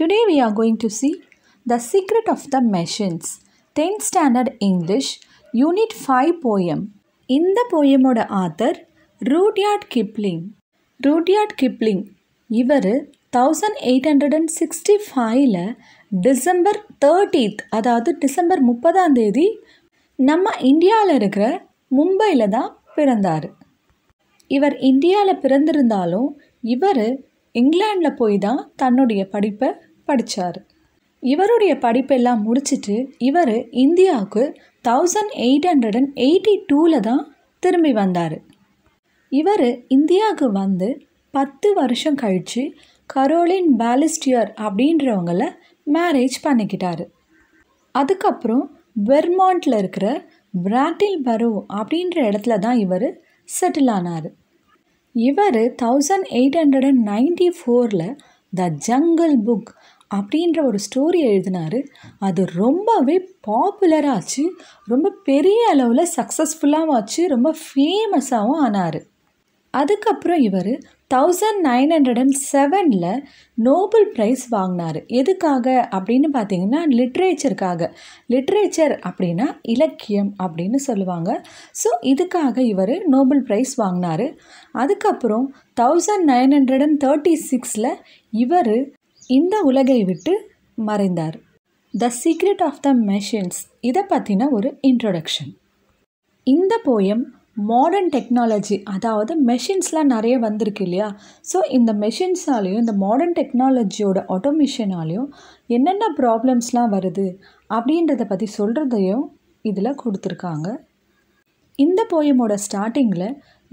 Today we are going to see the secret of the machines 10th standard English unit five poem இந்த போயமோட author Rudyard Kipling Rudyard Kipling இவர் thousand eight hundred and sixty ஃபைவ்ல December thirtieth அதாவது December முப்பதாம் தேதி நம்ம இந்தியாவில் இருக்கிற மும்பையில் தான் பிறந்தார் இவர் இந்தியாவில் பிறந்திருந்தாலும் இவர் இங்கிலாண்டில் போய் தான் தன்னுடைய படிப்பை படித்தார் இவருடைய படிப்பெல்லாம் முடிச்சுட்டு இவர் இந்தியாவுக்கு thousand eight hundred and eighty டூவில் தான் திரும்பி வந்தார் இவர் இந்தியாவுக்கு வந்து பத்து வருஷம் கழித்து கரோலின் பேலிஸ்டியர் அப்படின்றவங்கள மேரேஜ் பண்ணிக்கிட்டார் அதுக்கப்புறம் வெர்மாண்டில் இருக்கிற பிராட்டில் பரோ அப்படின்ற இடத்துல தான் இவர் செட்டில் ஆனார் இவர் thousand eight hundred and ninety ஃபோரில் த ஜங்கிள் புக் அப்படின்ற ஒரு ஸ்டோரி எழுதினார் அது ரொம்பவே பாப்புலராச்சு ரொம்ப பெரிய அளவில் சக்ஸஸ்ஃபுல்லாகவும் ஆச்சு ரொம்ப ஃபேமஸாகவும் ஆனார் அதுக்கப்புறம் இவர் தௌசண்ட் நைன் ஹண்ட்ரட் அண்ட் செவனில் நோபல் ப்ரைஸ் வாங்கினார் எதுக்காக அப்படின்னு பார்த்தீங்கன்னா லிட்ரேச்சருக்காக லிட்ரேச்சர் அப்படின்னா இலக்கியம் அப்படின்னு சொல்லுவாங்க ஸோ இதுக்காக இவர் நோபல் ப்ரைஸ் வாங்கினார் அதுக்கப்புறம் thousand nine hundred and thirty சிக்ஸில் இவர் இந்த உலகை விட்டு மறைந்தார் the secret of the machines இதை பற்றின ஒரு இன்ட்ரொடக்ஷன் இந்த போயம் மாடர்ன் டெக்னாலஜி அதாவது மெஷின்ஸ்லாம் நிறைய வந்திருக்கு இல்லையா ஸோ இந்த மெஷின்ஸாலேயும் இந்த மாடர்ன் டெக்னாலஜியோட ஆட்டோமேஷனாலேயும் என்னென்ன ப்ராப்ளம்ஸ்லாம் வருது அப்படின்றத பற்றி சொல்கிறதையும் இதில் கொடுத்துருக்காங்க இந்த போயமோட ஸ்டார்டிங்கில்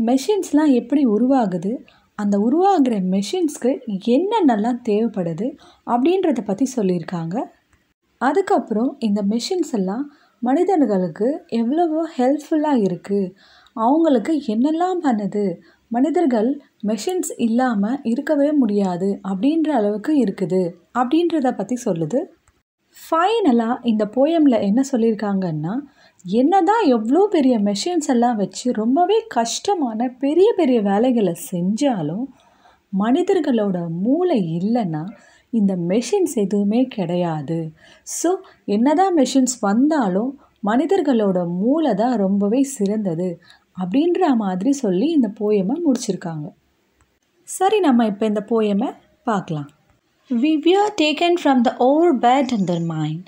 மெஷின்ஸ்லாம் எப்படி உருவாகுது அந்த உருவாகிற மெஷின்ஸ்க்கு என்னென்னலாம் தேவைப்படுது அப்படின்றத பற்றி சொல்லியிருக்காங்க அதுக்கப்புறம் இந்த மெஷின்ஸ் எல்லாம் மனிதர்களுக்கு எவ்வளவோ ஹெல்ப்ஃபுல்லாக இருக்குது அவங்களுக்கு என்னெல்லாம் பண்ணுது மனிதர்கள் மெஷின்ஸ் இல்லாமல் இருக்கவே முடியாது அப்படின்ற அளவுக்கு இருக்குது அப்படின்றத பற்றி சொல்லுது ஃபைனலாக இந்த போயமில் என்ன சொல்லியிருக்காங்கன்னா என்ன தான் எவ்வளோ பெரிய மெஷின்ஸ் எல்லாம் வச்சு ரொம்பவே கஷ்டமான பெரிய பெரிய வேலைகளை செஞ்சாலும் மனிதர்களோட மூளை இல்லைன்னா இந்த மெஷின்ஸ் எதுவுமே கிடையாது ஸோ என்னதான் மெஷின்ஸ் வந்தாலும் மனிதர்களோட மூளை தான் ரொம்பவே சிறந்தது அப்படின்ற மாதிரி சொல்லி இந்த போயமை முடிச்சிருக்காங்க சரி நம்ம இப்போ இந்த போயமை பார்க்கலாம் we were taken from the over bed and the mind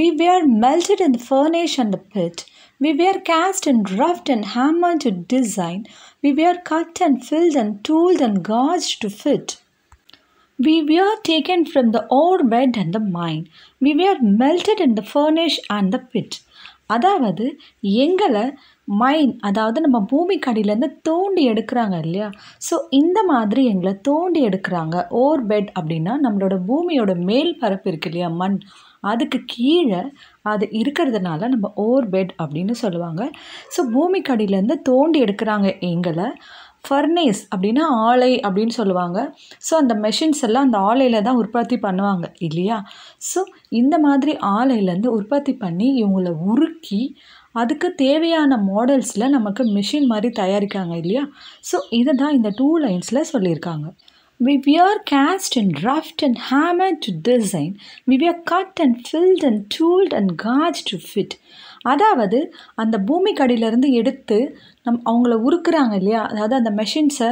we were melted in the furnace and the pit we were cast and roughed and hammer to design we were cut and filed and tooled and gauged to fit we were taken from the over bed and the mind we were melted and the furnace and the pit அதாவது எங்களை மைன் அதாவது நம்ம பூமிக்கு அடியிலேருந்து தோண்டி எடுக்கிறாங்க இல்லையா so இந்த மாதிரி எங்களை தோண்டி எடுக்கிறாங்க ஓர் பெட் அப்படின்னா நம்மளோட பூமியோட மேல் பரப்பு இருக்கு இல்லையா மண் அதுக்கு கீழே அது இருக்கிறதுனால நம்ம ஓர் பெட் அப்படின்னு சொல்லுவாங்க ஸோ பூமிக்கு அடியிலேருந்து தோண்டி எடுக்கிறாங்க எங்களை ஃபர்னேஸ் அப்படின்னா ஆலை அப்படின்னு சொல்லுவாங்க ஸோ அந்த மெஷின்ஸ் எல்லாம் அந்த ஆலையில் தான் உற்பத்தி பண்ணுவாங்க இல்லையா ஸோ இந்த மாதிரி ஆலையிலேருந்து உற்பத்தி பண்ணி இவங்கள உருக்கி அதுக்கு தேவையான மாடல்ஸில் நமக்கு மிஷின் மாதிரி தயாரிக்காங்க இல்லையா ஸோ இதை தான் இந்த டூ லைன்ஸில் சொல்லியிருக்காங்க We were cast and roughed and to design design. We are cut and filed and tooled and gauged to fit அதாவது அந்த பூமிக்கடியிலேருந்து எடுத்து நம் அவங்கள உருக்குறாங்க இல்லையா அதாவது அந்த மெஷின்ஸை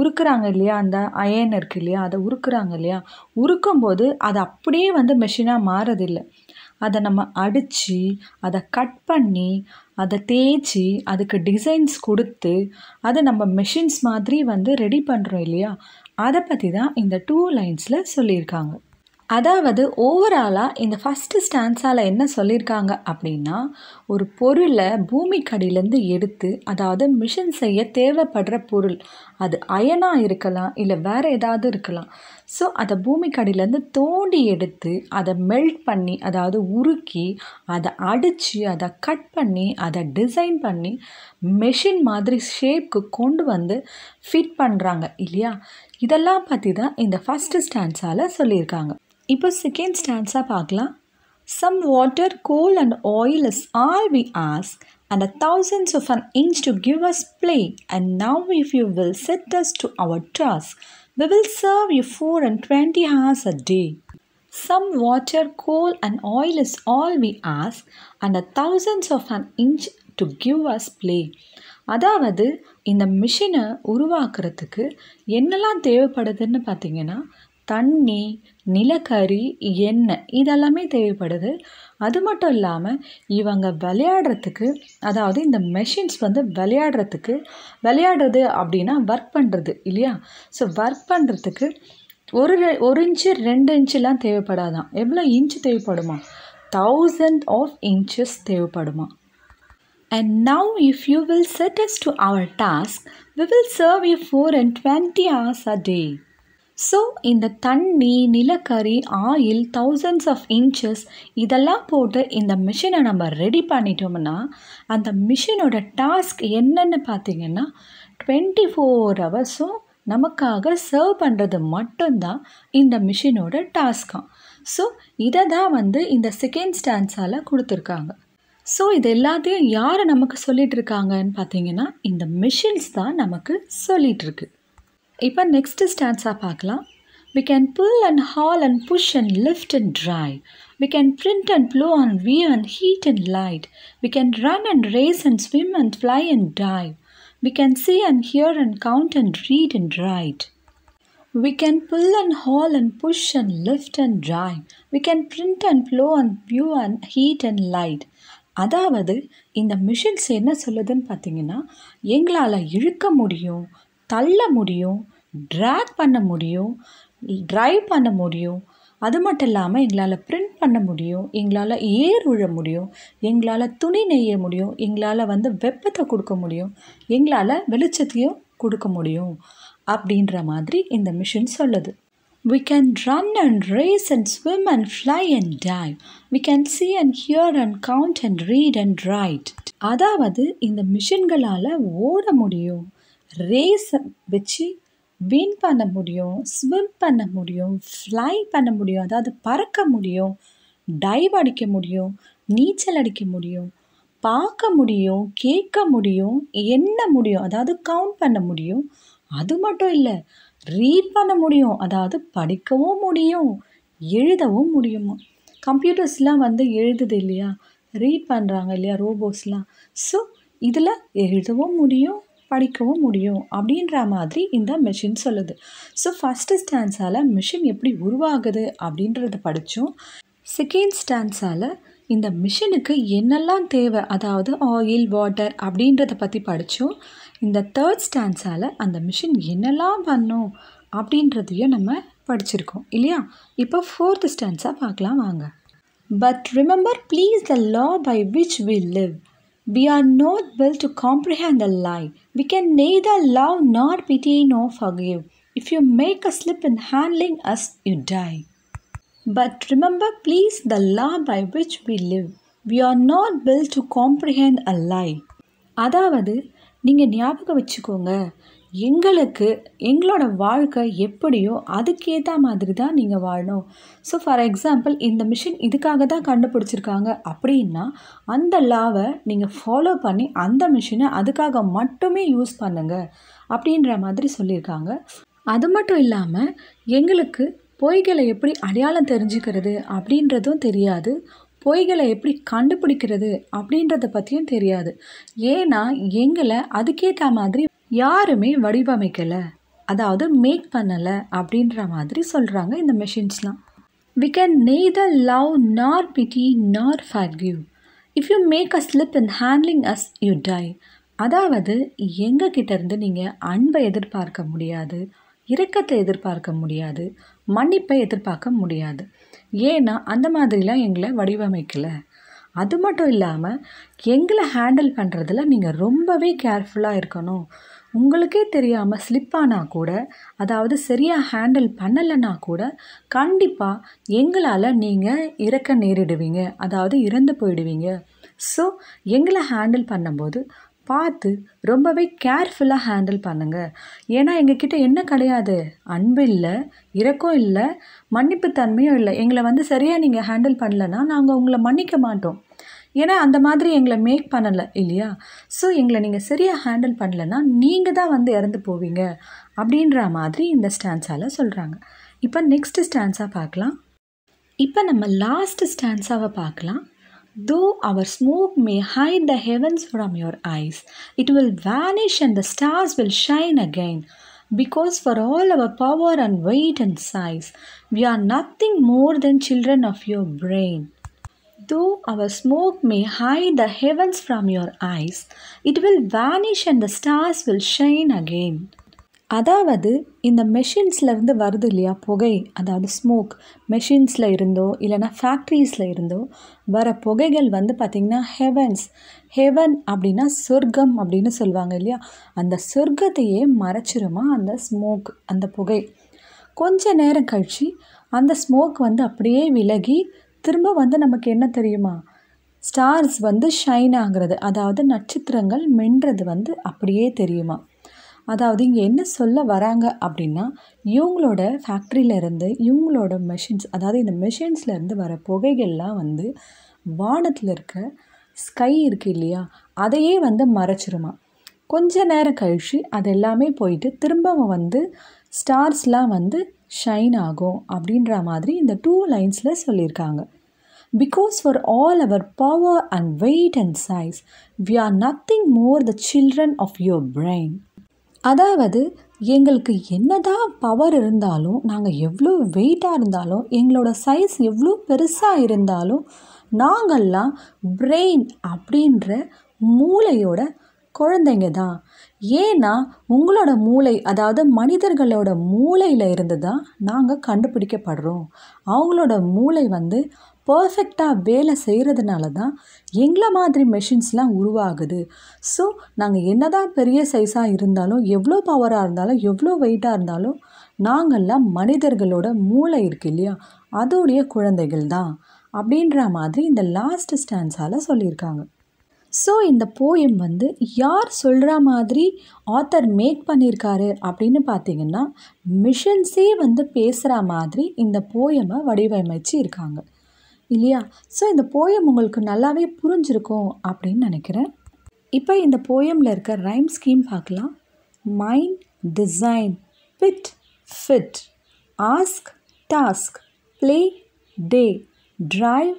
உருக்குறாங்க இல்லையா அந்த அயன் இருக்குது இல்லையா அதை உருக்குறாங்க இல்லையா உருக்கும்போது அது அப்படியே வந்து மெஷினாக மாறதில்லை அதை நம்ம அடித்து அதை கட் பண்ணி அதை தேய்ச்சி அதுக்கு டிசைன்ஸ் கொடுத்து அதை நம்ம மிஷின்ஸ் மாதிரி வந்து ரெடி பண்ணுறோம் இல்லையா அதை பற்றி தான் இந்த டூ லைன்ஸில் சொல்லியிருக்காங்க அதாவது ஓவராலாக இந்த ஃபஸ்ட்டு ஸ்டான்ஸால் என்ன சொல்லியிருக்காங்க அப்படின்னா ஒரு பொருளை பூமிக்கடியிலேருந்து எடுத்து அதாவது மிஷின் செய்ய தேவைப்படுற பொருள் அது அயனாக இருக்கலாம் இல்லை வேறு ஏதாவது இருக்கலாம் ஸோ அதை பூமிக்கடியிலேருந்து தோண்டி எடுத்து அதை மெல்ட் பண்ணி அதாவது உருக்கி அதை அடித்து அதை கட் பண்ணி அதை டிசைன் பண்ணி மெஷின் மாதிரி ஷேப்க்கு கொண்டு வந்து ஃபிட் பண்ணுறாங்க இல்லையா இதெல்லாம் பற்றி தான் இந்த ஃபஸ்ட்டு ஸ்டான்ஸால் சொல்லியிருக்காங்க இப்போ செகண்ட் ஸ்டான்ஸாக பார்க்கலாம் some water coal and oil is all we ask and a thousands of an inch to give us play and now if you will set us to our task we will serve you four and twenty hours a day some water coal and oil is all we ask and a thousands of an inch to give us play அதாவது இந்த மிஷினை உருவாக்குறதுக்கு என்னெல்லாம் தேவைப்படுதுன்னு பார்த்தீங்கன்னா தண்ணி நிலக்கரி எண்ணெய் இதெல்லாமே தேவைப்படுது அது மட்டும் இல்லாமல் இவங்க விளையாடுறதுக்கு அதாவது இந்த மெஷின்ஸ் வந்து விளையாடுறதுக்கு விளையாடுறது அப்படின்னா ஒர்க் பண்ணுறது இல்லையா ஸோ ஒர்க் பண்ணுறதுக்கு ஒரு ஒரு இன்ச்சு ரெண்டு இன்ச்சுலாம் தேவைப்படாதான் எவ்வளோ இன்ச்சு தேவைப்படுமா தௌசண்ட் ஆஃப் இன்ச்சஸ் தேவைப்படுமா and now if you will set us to our task we will serve you four and twenty hours a day so இந்த தண்ணி நிலக்கரி ஆயில் தௌசண்ட்ஸ் ஆஃப் இன்ச்சஸ் இதெல்லாம் போட்டு இந்த மிஷினை நம்ம ரெடி பண்ணிட்டோம்னா அந்த மிஷினோட டாஸ்க் என்னென்னு பார்த்திங்கன்னா டுவெண்ட்டி ஃபோர் ஹவர்ஸும் நமக்காக சர்வ் பண்ணுறது மட்டும்தான் இந்த மிஷினோட டாஸ்க்காக ஸோ இதை தான் வந்து இந்த செகண்ட் ஸ்டான்ஸால் கொடுத்துருக்காங்க ஸோ இது எல்லாத்தையும் யார் நமக்கு சொல்லிகிட்டு இருக்காங்கன்னு பார்த்தீங்கன்னா இந்த மிஷின்ஸ் தான் நமக்கு சொல்லிகிட்ருக்கு இப்போ நெக்ஸ்ட்டு ஸ்டான்ஸாக பார்க்கலாம் We can pull and haul and push and lift and drive. We can print and blow and weave and heat and light. We can run and race and swim and fly and dive. We can see and hear and count and read and write. We can pull and haul and push and lift and drive. We can print and blow and view and heat and light. அதாவது இந்த machines என்ன சொல்லுதுன்னு பார்த்தீங்கன்னா எங்களால் இழுக்க முடியும் தள்ள முடியும் ட்ராக் பண்ண முடியும் ட்ரைவ் பண்ண முடியும் அது மட்டும் இல்லாமல் எங்களால் பிரிண்ட் பண்ண முடியும் எங்களால் ஏர் உழ முடியும் எங்களால் துணி நெய்ய முடியும் எங்களால் வந்து வெப்பத்தை கொடுக்க முடியும் எங்களால் வெளிச்சத்தையும் கொடுக்க முடியும் அப்படின்ற மாதிரி இந்த மிஷின் சொல்லுது We can run and race and swim and fly and dive. We can see and hear and count and read and write. அதாவது இந்த மிஷின்களால் ஓட முடியும் ரேஸ் வச்சு வின் பண்ண முடியும் ஸ்விம் பண்ண முடியும் ஃப்ளை பண்ண முடியும் அதாவது பறக்க முடியும் டைவ் அடிக்க முடியும் நீச்சல் அடிக்க முடியும் பார்க்க முடியும் கேட்க முடியும் எண்ண முடியும் அதாவது கவுண்ட் பண்ண முடியும் அது மட்டும் இல்லை ரீட் பண்ண முடியும் அதாவது படிக்கவும் முடியும் எழுதவும் முடியுமா கம்ப்யூட்டர்ஸ்லாம் வந்து எழுதுது இல்லையா ரீட் பண்ணுறாங்க இல்லையா ரோபோஸ்லாம் ஸோ இதில் எழுதவும் முடியும் படிக்கவும் முடியும் அப்படின்ற மாதிரி இந்த மிஷின் சொல்லுது ஸோ ஃபஸ்ட்டு ஸ்டான்ஸால் மிஷின் எப்படி உருவாகுது அப்படின்றத படித்தோம் செகண்ட் ஸ்டான்ஸால் இந்த மிஷினுக்கு என்னெல்லாம் தேவை அதாவது ஆயில் வாட்டர் அப்படின்றத பற்றி படித்தோம் இந்த தேர்ட் ஸ்டான்ஸால் அந்த மிஷின் என்னெல்லாம் பண்ணும் அப்படின்றதையும் நம்ம படிச்சிருக்கோம் இல்லையா இப்போ ஃபோர்த் ஸ்டான்ஸாக பார்க்கலாம் வாங்க but remember please the law by which we live We are not built to comprehend a lie. We can neither love nor pity nor forgive. If you make a slip in handling us, you die. But remember, please, the law by which we live. We are not built to comprehend a lie. அதாவது நீங்கள் ஞாபகம் வச்சுக்கோங்க எங்களுக்கு எங்களோட வாழ்க்கை எப்படியோ அதுக்கேற்ற மாதிரி தான் நீங்கள் வாழணும் ஸோ ஃபார் எக்ஸாம்பிள் இந்த மிஷின் இதுக்காக தான் கண்டுபிடிச்சிருக்காங்க அப்படின்னா அந்த லாவை நீங்கள் ஃபாலோ பண்ணி அந்த மிஷினை அதுக்காக மட்டுமே யூஸ் பண்ணுங்கள் அப்படின்ற மாதிரி சொல்லியிருக்காங்க அது மட்டும் இல்லாமல் எங்களுக்கு பொய்களை எப்படி அடையாளம் தெரிஞ்சுக்கிறது அப்படின்றதும் தெரியாது பொய்களை எப்படி கண்டுபிடிக்கிறது அப்படின்றத பற்றியும் தெரியாது ஏன்னா எங்களை அதுக்கேற்ற மாதிரி யாருமே வடிவமைக்கலை அதாவது மேக் பண்ணலை அப்படின்ற மாதிரி சொல்கிறாங்க இந்த மெஷின்ஸ்லாம் we can the love nor pity nor for forgive if you make a slip in handling us you die அதாவது எங்ககிட்டேருந்து நீங்கள் அன்பை எதிர்பார்க்க முடியாது இரக்கத்தை எதிர்பார்க்க முடியாது மன்னிப்பை எதிர்பார்க்க முடியாது ஏன்னா அந்த மாதிரிலாம் எங்களை வடிவமைக்கலை அது மட்டும் இல்லாமல் எங்களை ஹேண்டில் பண்ணுறதுல நீங்கள் ரொம்பவே கேர்ஃபுல்லாக இருக்கணும் உங்களுக்கே தெரியாமல் ஸ்லிப் ஆனால் கூட அதாவது சரியாக ஹேண்டில் பண்ணலைன்னா கூட கண்டிப்பாக எங்களால் நீங்கள் இறக்க நேரிடுவீங்க அதாவது இறந்து போயிடுவீங்க ஸோ எங்களை ஹேண்டில் பண்ணும்போது பார்த்து ரொம்பவே கேர்ஃபுல்லாக ஹேண்டில் பண்ணுங்கள் ஏன்னா எங்கக்கிட்ட என்ன கிடையாது அன்பு இல்லை இறக்கம் இல்லை மன்னிப்பு தன்மையும் இல்லை எங்களை வந்து சரியாக நீங்கள் ஹேண்டில் பண்ணலன்னா நாங்கள் உங்களை மன்னிக்க மாட்டோம் ஏன்னா அந்த மாதிரி எங்களை மேக் பண்ணலை இல்லையா ஸோ எங்களை நீங்கள் சரியாக ஹேண்டில் பண்ணலைன்னா நீங்கள் தான் வந்து இறந்து போவீங்க அப்படின்ற மாதிரி இந்த ஸ்டான்ஸால் சொல்கிறாங்க இப்போ நெக்ஸ்ட்டு ஸ்டான்ஸாக பார்க்கலாம் இப்போ நம்ம லாஸ்ட் ஸ்டான்ஸாவை பார்க்கலாம் though our smoke may hide the heavens from your eyes it will vanish and the stars will shine again because for all our power and weight and size we are nothing more than children of your brain Though our smoke may hide the heavens from your eyes, it will vanish and the stars will shine again. அதாவது இந்த மெஷின்ஸில் இருந்து வருது இல்லையா புகை அதாவது smoke மெஷின்ஸில் இருந்தோ இல்லைனா ஃபேக்ட்ரிஸில் இருந்தோ வர புகைகள் வந்து பார்த்திங்கன்னா ஹெவன்ஸ் ஹெவன் அப்படின்னா சொர்க்கம் அப்படின்னு சொல்லுவாங்க இல்லையா அந்த சொர்க்கத்தையே மறைச்சிருமா அந்த ஸ்மோக் அந்த புகை கொஞ்ச நேரம் கழித்து அந்த ஸ்மோக் வந்து அப்படியே விலகி திரும்ப வந்து நமக்கு என்ன தெரியுமா ஸ்டார்ஸ் வந்து ஷைன் ஆகிறது அதாவது நட்சத்திரங்கள் மென்றது வந்து அப்படியே தெரியுமா அதாவது இங்கே என்ன சொல்ல வராங்க அப்படின்னா இவங்களோட ஃபேக்ட்ரியிலேருந்து இவங்களோட மெஷின்ஸ் அதாவது இந்த மெஷின்ஸ்லேருந்து வர புகைகள்லாம் வந்து வானத்தில் இருக்க ஸ்கை இருக்குது இல்லையா அதையே வந்து மறைச்சிருமா கொஞ்ச நேரம் கழித்து அது எல்லாமே போயிட்டு திரும்பவும் வந்து ஸ்டார்ஸ்லாம் வந்து ஷைன் ஆகும் அப்படின்ற மாதிரி இந்த டூ லைன்ஸில் சொல்லியிருக்காங்க because for all our power and weight and size we are nothing more the children of your brain அதாவது எங்களுக்கு என்னதான் பவர் இருந்தாலும் நாங்கள் எவ்வளோ வெயிட்டாக இருந்தாலும் எங்களோட சைஸ் எவ்வளோ பெருசாக இருந்தாலும் நாங்கள்லாம் பிரெயின் அப்படின்ற மூளையோட குழந்தைங்க தான் ஏன்னா உங்களோட மூளை அதாவது மனிதர்களோட மூளையில் இருந்து தான் நாங்கள் கண்டுபிடிக்கப்படுறோம் அவங்களோட மூளை வந்து பர்ஃபெக்டாக வேலை செய்கிறதுனால தான் எங்களை மாதிரி மெஷின்ஸ்லாம் உருவாகுது ஸோ நாங்கள் என்ன தான் பெரிய சைஸாக இருந்தாலும் எவ்வளோ பவராக இருந்தாலும் எவ்வளோ வெயிட்டாக இருந்தாலும் நாங்கள்லாம் மனிதர்களோட மூளை இருக்கு இல்லையா அதோடைய குழந்தைகள் தான் அப்படின்ற மாதிரி இந்த லாஸ்ட் ஸ்டான்ஸால் சொல்லியிருக்காங்க ஸோ இந்த போயம் வந்து யார் சொல்கிற மாதிரி ஆத்தர் மேக் பண்ணியிருக்காரு அப்படின்னு பார்த்தீங்கன்னா மிஷன்ஸே வந்து பேசுகிற மாதிரி இந்த போயமை வடிவமைச்சு இருக்காங்க இல்லையா ஸோ இந்த போயம் உங்களுக்கு நல்லாவே புரிஞ்சிருக்கும் அப்படின்னு நினைக்கிறேன் இப்போ இந்த போயமில் இருக்க ரைம் ஸ்கீம் பார்க்கலாம் mind design pit fit ask task play day drive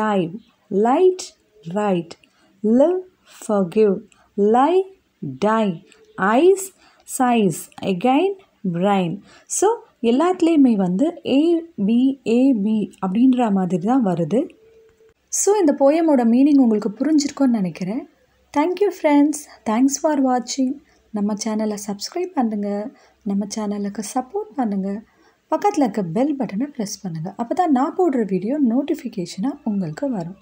dive light right live give lie die eyes size again brain so எல்லாத்துலேயுமே வந்து ஏபிஏபி அப்படின்ற மாதிரி தான் வருது ஸோ இந்த போயமோட மீனிங் உங்களுக்கு புரிஞ்சிருக்கோன்னு நினைக்கிறேன் தேங்க்யூ ஃப்ரெண்ட்ஸ் தேங்க்ஸ் ஃபார் வாட்சிங் நம்ம சேனலை சப்ஸ்கிரைப் பண்ணுங்கள் நம்ம சேனலுக்கு சப்போர்ட் பண்ணுங்கள் பக்கத்தில் இருக்க பெல் பட்டனை ப்ரெஸ் பண்ணுங்கள் அப்போ தான் நான் போடுற வீடியோ நோட்டிஃபிகேஷனாக உங்களுக்கு வரும்